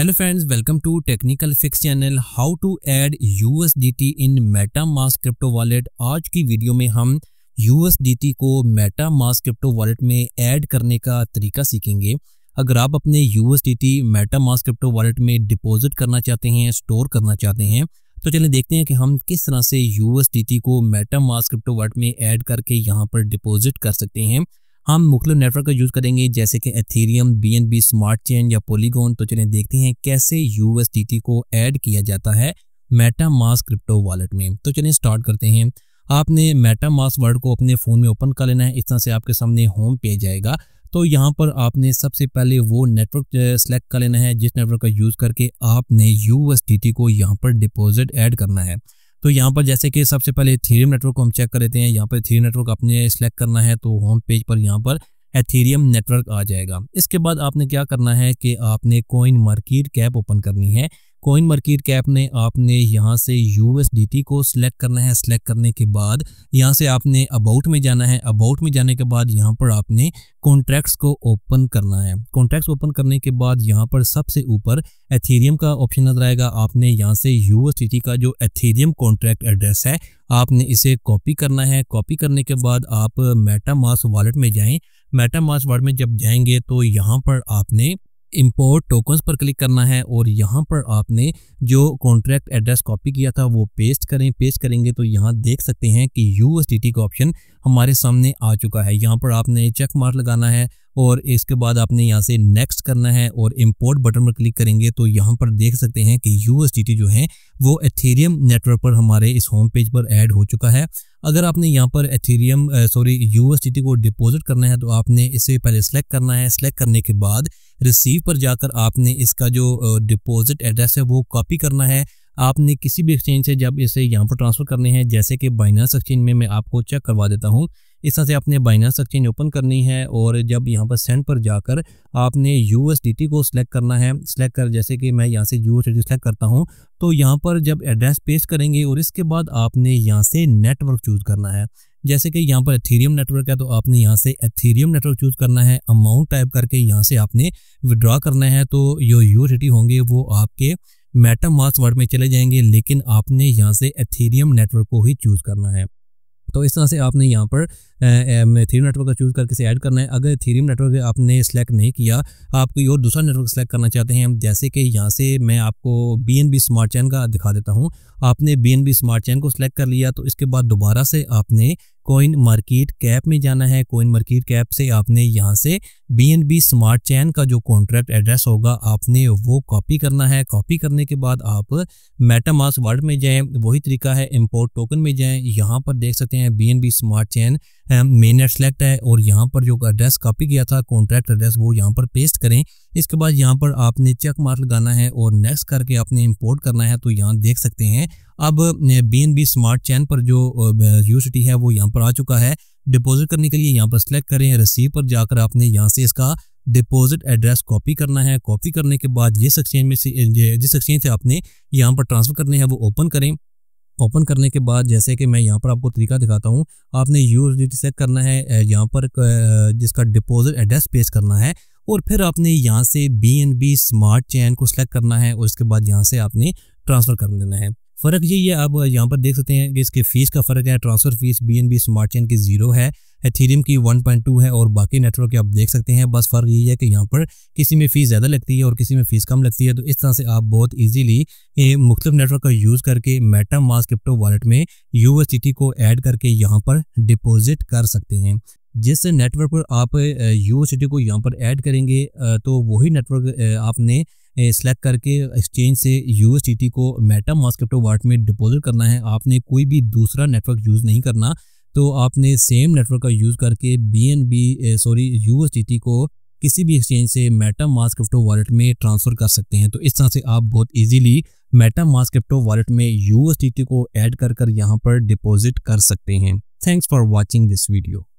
hello friends welcome to technical fix channel how to add USDT in MetaMask crypto wallet आज की video में हम USDT को MetaMask crypto wallet में add करने का तरीका सीखेंगे अगर आप अपने U S D T USDT mask crypto wallet में डिपॉजिट करना चाहते हैं स्टोर करना चाहते हैं तो चलिए देखते हैं कि हम किस तरह से यू एस डी टी को मास क्रिप्टो वॉलेट में ऐड करके यहाँ पर डिपॉजिट कर सकते हैं हम मुख्तु नेटवर्क का यूज़ करेंगे जैसे कि Ethereum B N B smart chain या पोलीगोन तो चलिए देखते हैं कैसे यू को ऐड किया जाता है मेटा मास क्रिप्टो वॉलेट में तो चलिए स्टार्ट करते हैं आपने मेटा मास वर्ड को अपने फ़ोन में ओपन कर लेना है इस तरह से आपके सामने होम पेज आएगा तो यहाँ पर आपने सबसे पहले वो नेटवर्क सेलेक्ट कर लेना है जिस नेटवर्क का यूज़ करके आपने यू को यहाँ पर डिपोजिट ऐड करना है तो यहाँ पर जैसे कि सबसे पहले थीरियम नेटवर्क को हम चेक कर लेते हैं यहाँ पर थीरियम नेटवर्क अपने सेलेक्ट करना है तो होम पेज पर यहाँ पर एथेरियम नेटवर्क आ जाएगा इसके बाद आपने क्या करना है कि आपने कोइन मार्किट कैप ओपन करनी है कोइन मार्किट कैप ने आपने यहाँ से यू को सिलेक्ट करना है सिलेक्ट करने के बाद यहाँ से आपने अबाउट में जाना है अबाउट में जाने के बाद यहाँ पर आपने कॉन्ट्रैक्ट्स को ओपन करना है कॉन्ट्रैक्ट्स ओपन करने के बाद यहाँ पर सबसे ऊपर एथेरियम का ऑप्शन नजर आएगा आपने यहाँ से यू का जो एथेरियम कॉन्ट्रैक्ट एड्रेस है आपने इसे कॉपी करना है कॉपी करने के बाद आप मेटामास वॉलेट में जाएँ मेटामास वर्ड में जब जाएंगे तो यहाँ पर आपने इम्पोर्ट टोकन्स पर क्लिक करना है और यहाँ पर आपने जो कॉन्ट्रैक्ट एड्रेस कॉपी किया था वो पेस्ट करें पेस्ट करेंगे तो यहाँ देख सकते हैं कि यू का ऑप्शन हमारे सामने आ चुका है यहाँ पर आपने चेक मार्क लगाना है और इसके बाद आपने यहाँ से नेक्स्ट करना है और इम्पोर्ट बटन पर क्लिक करेंगे तो यहाँ पर देख सकते हैं कि यू जो है वो एथेरियम नेटवर्क पर हमारे इस होम पेज पर ऐड हो चुका है अगर आपने यहाँ पर एथीरियम सॉरी यू को डिपॉजिट करना है तो आपने इसे पहले सेलेक्ट करना है सेलेक्ट करने के बाद रिसीव पर जाकर आपने इसका जो डिपॉजिट एड्रेस है वो कॉपी करना है आपने किसी भी एक्सचेंज से जब इसे यहाँ पर ट्रांसफ़र करने हैं जैसे कि बाइनास एक्सचेंज में मैं आपको चेक करवा देता हूँ इस तरह से आपने बाइनास एक्सचेंज ओपन करनी है और जब यहाँ पर सेंड पर जाकर आपने यू को सिलेक्ट करना है सिलेक्ट कर जैसे कि मैं यहाँ से यू सेलेक्ट करता हूँ तो यहाँ पर जब एड्रेस पेस्ट करेंगे और इसके बाद आपने यहाँ से नेटवर्क चूज़ करना है जैसे कि यहाँ पर एथीरियम नेटवर्क है तो आपने यहाँ से एथीरियम नेटवर्क चूज़ करना है अमाउंट टाइप करके यहाँ से आपने विड्रॉ करना है तो जो यू होंगे वो आपके मेटामास वर्ड में चले जाएंगे लेकिन आपने यहाँ से एथीरियम नेटवर्क को ही चूज़ करना है तो इस तरह से आपने यहाँ पर थीरियम नेटवर्क का चूज़ करके से ऐड करना है अगर थीरियम नेटवर्क आपने सेलेक्ट नहीं किया आप कोई और दूसरा नेटवर्क सेलेक्ट करना चाहते हैं जैसे कि यहाँ से मैं आपको B N B smart chain का दिखा देता हूँ आपने B N B smart chain को सिलेक्ट कर लिया तो इसके बाद दोबारा से आपने कोइन मार्केट कैप में जाना है कोइन मार्केट कैप से आपने यहाँ से बी स्मार्ट चैन का जो कॉन्ट्रैक्ट एड्रेस होगा आपने वो कॉपी करना है कॉपी करने के बाद आप मेटामास वर्ड में जाएं वही तरीका है इंपोर्ट टोकन में जाएं यहाँ पर देख सकते हैं बी स्मार्ट चैन मेन एड सेलेक्ट है और यहाँ पर जो एड्रेस कॉपी किया था कॉन्ट्रैक्ट एड्रेस वो यहाँ पर पेस्ट करें इसके बाद यहाँ पर आपने चेक मार्क लगाना है और नेक्स्ट करके आपने इम्पोर्ट करना है तो यहाँ देख सकते हैं अब बी स्मार्ट चैन पर जो यूसिटी है वो यहाँ पर आ चुका है डिपॉजिट करने के लिए यहाँ पर सिलेक्ट करें रसीद पर जाकर आपने यहाँ से इसका डिपॉजिट एड्रेस कॉपी करना है कॉपी करने के बाद जिस एक्सचेंज में से जिस एक्सचेंज से आपने यहाँ पर ट्रांसफ़र करने हैं वो ओपन करें ओपन करने के बाद जैसे कि मैं यहाँ पर आपको तरीका दिखाता हूँ आपने यूज सेट करना है यहाँ पर जिसका डिपॉजिट एड्रेस पेश करना है और फिर आपने यहाँ से B N B smart chain को सिलेक्ट करना है और इसके बाद यहाँ से आपने ट्रांसफ़र कर लेना है फ़र्क यही है आप यहाँ पर देख सकते हैं कि इसके फीस का फ़र्क है transfer fees B smart chain की ज़ीरो है एथीरियम की 1.2 है और बाकी नेटवर्क के आप देख सकते हैं बस फ़र्क यही है कि यहाँ पर किसी में फ़ीस ज़्यादा लगती है और किसी में फ़ीस कम लगती है तो इस तरह से आप बहुत ईजीली मुख्तु नेटवर्क का यूज़ करके मेटा मास क्रिप्टो वॉलेट में यू को ऐड करके यहाँ पर डिपोज़िट कर सकते हैं जिस नेटवर्क पर आप यू को यहाँ पर ऐड करेंगे तो वही नेटवर्क आपने सेलेक्ट करके एक्सचेंज से यू को मेटा क्रिप्टो वार्ट में डिपॉजिट करना है आपने कोई भी दूसरा नेटवर्क यूज़ नहीं करना तो आपने सेम नेटवर्क का यूज़ करके बी सॉरी यू को किसी भी एक्सचेंज से मेटा मास क्रिप्टो वॉलेट में ट्रांसफ़र कर सकते हैं तो इस तरह से आप बहुत easily MetaMask crypto wallet में यू को ऐड कर कर यहाँ पर डिपॉजिट कर सकते हैं thanks for watching this video